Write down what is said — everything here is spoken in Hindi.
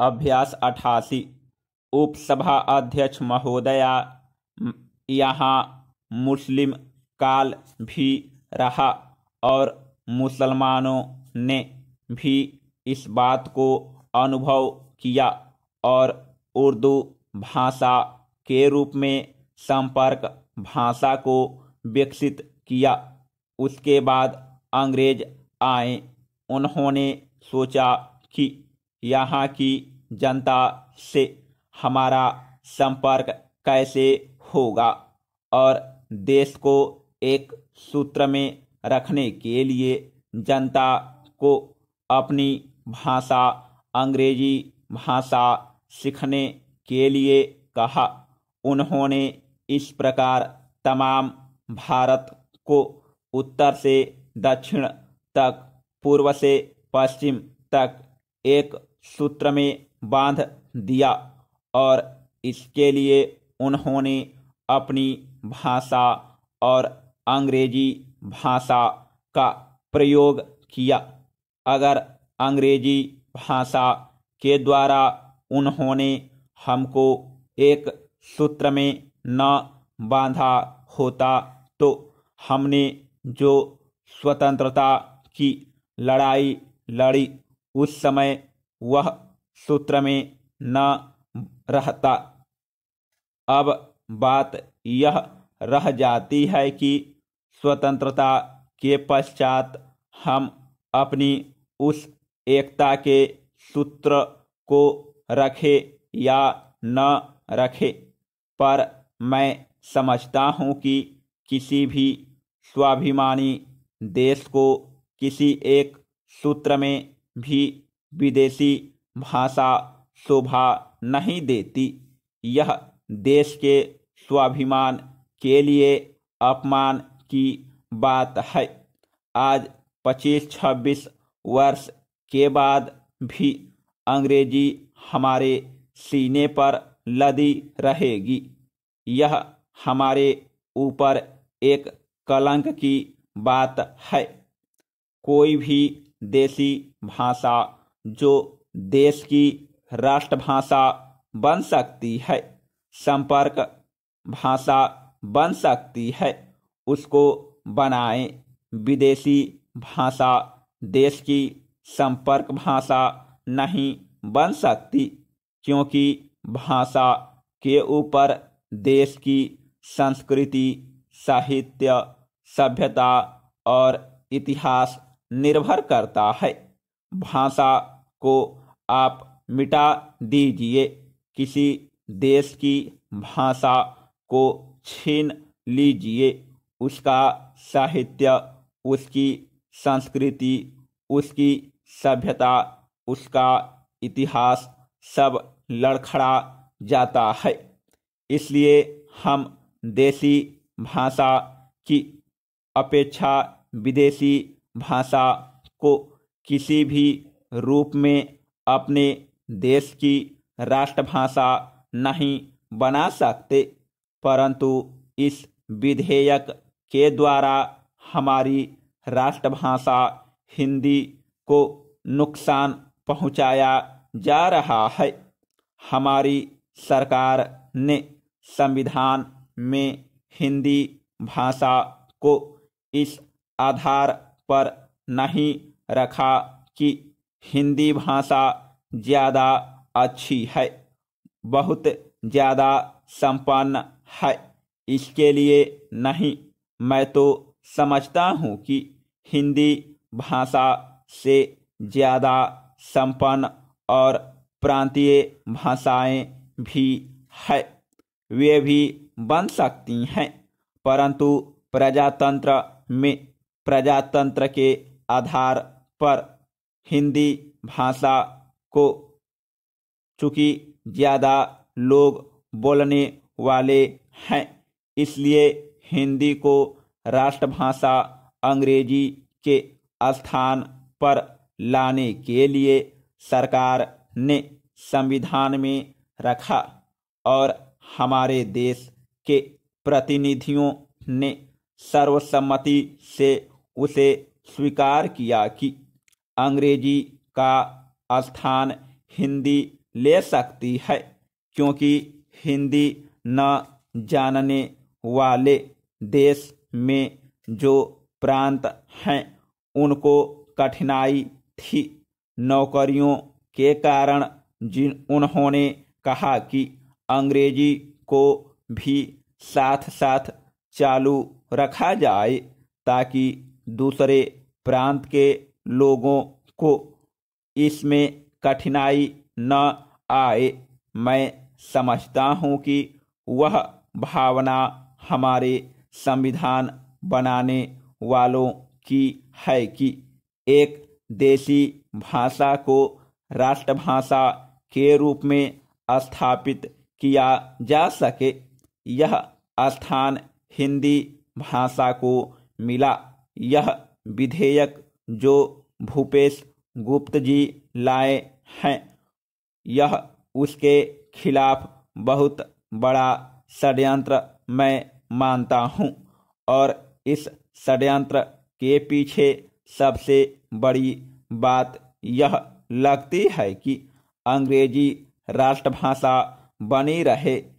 अभ्यास अठासी उपसभा अध्यक्ष महोदया यहाँ मुस्लिम काल भी रहा और मुसलमानों ने भी इस बात को अनुभव किया और उर्दू भाषा के रूप में संपर्क भाषा को विकसित किया उसके बाद अंग्रेज आए उन्होंने सोचा कि यहाँ की जनता से हमारा संपर्क कैसे होगा और देश को एक सूत्र में रखने के लिए जनता को अपनी भाषा अंग्रेजी भाषा सीखने के लिए कहा उन्होंने इस प्रकार तमाम भारत को उत्तर से दक्षिण तक पूर्व से पश्चिम तक एक सूत्र में बांध दिया और इसके लिए उन्होंने अपनी भाषा और अंग्रेजी भाषा का प्रयोग किया अगर अंग्रेजी भाषा के द्वारा उन्होंने हमको एक सूत्र में न बांधा होता तो हमने जो स्वतंत्रता की लड़ाई लड़ी उस समय वह सूत्र में न रहता अब बात यह रह जाती है कि स्वतंत्रता के पश्चात हम अपनी उस एकता के सूत्र को रखे या न रखे पर मैं समझता हूँ कि किसी भी स्वाभिमानी देश को किसी एक सूत्र में भी विदेशी भाषा शोभा नहीं देती यह देश के स्वाभिमान के लिए अपमान की बात है आज 25-26 वर्ष के बाद भी अंग्रेजी हमारे सीने पर लदी रहेगी यह हमारे ऊपर एक कलंक की बात है कोई भी देसी भाषा जो देश की राष्ट्रभाषा बन सकती है संपर्क भाषा बन सकती है उसको बनाए विदेशी भाषा देश की संपर्क भाषा नहीं बन सकती क्योंकि भाषा के ऊपर देश की संस्कृति साहित्य सभ्यता और इतिहास निर्भर करता है भाषा को आप मिटा दीजिए किसी देश की भाषा को छीन लीजिए उसका साहित्य उसकी संस्कृति उसकी सभ्यता उसका इतिहास सब लड़खड़ा जाता है इसलिए हम देसी भाषा की अपेक्षा विदेशी भाषा को किसी भी रूप में अपने देश की राष्ट्रभाषा नहीं बना सकते परंतु इस विधेयक के द्वारा हमारी राष्ट्रभाषा हिंदी को नुकसान पहुंचाया जा रहा है हमारी सरकार ने संविधान में हिंदी भाषा को इस आधार पर नहीं रखा कि हिंदी भाषा ज़्यादा अच्छी है बहुत ज़्यादा संपन्न है इसके लिए नहीं मैं तो समझता हूँ कि हिंदी भाषा से ज़्यादा संपन्न और प्रांतीय भाषाएं भी है वे भी बन सकती हैं परंतु प्रजातंत्र में प्रजातंत्र के आधार पर हिंदी भाषा को चूँकि ज़्यादा लोग बोलने वाले हैं इसलिए हिंदी को राष्ट्रभाषा अंग्रेजी के स्थान पर लाने के लिए सरकार ने संविधान में रखा और हमारे देश के प्रतिनिधियों ने सर्वसम्मति से उसे स्वीकार किया कि अंग्रेजी का स्थान हिंदी ले सकती है क्योंकि हिंदी न जानने वाले देश में जो प्रांत हैं उनको कठिनाई थी नौकरियों के कारण जिन उन्होंने कहा कि अंग्रेजी को भी साथ साथ चालू रखा जाए ताकि दूसरे प्रांत के लोगों को इसमें कठिनाई न आए मैं समझता हूँ कि वह भावना हमारे संविधान बनाने वालों की है कि एक देसी भाषा को राष्ट्रभाषा के रूप में स्थापित किया जा सके यह स्थान हिंदी भाषा को मिला यह विधेयक जो भूपेश गुप्त जी लाए हैं यह उसके खिलाफ बहुत बड़ा षड्यंत्र मैं मानता हूँ और इस षड्यंत्र के पीछे सबसे बड़ी बात यह लगती है कि अंग्रेजी राष्ट्रभाषा बनी रहे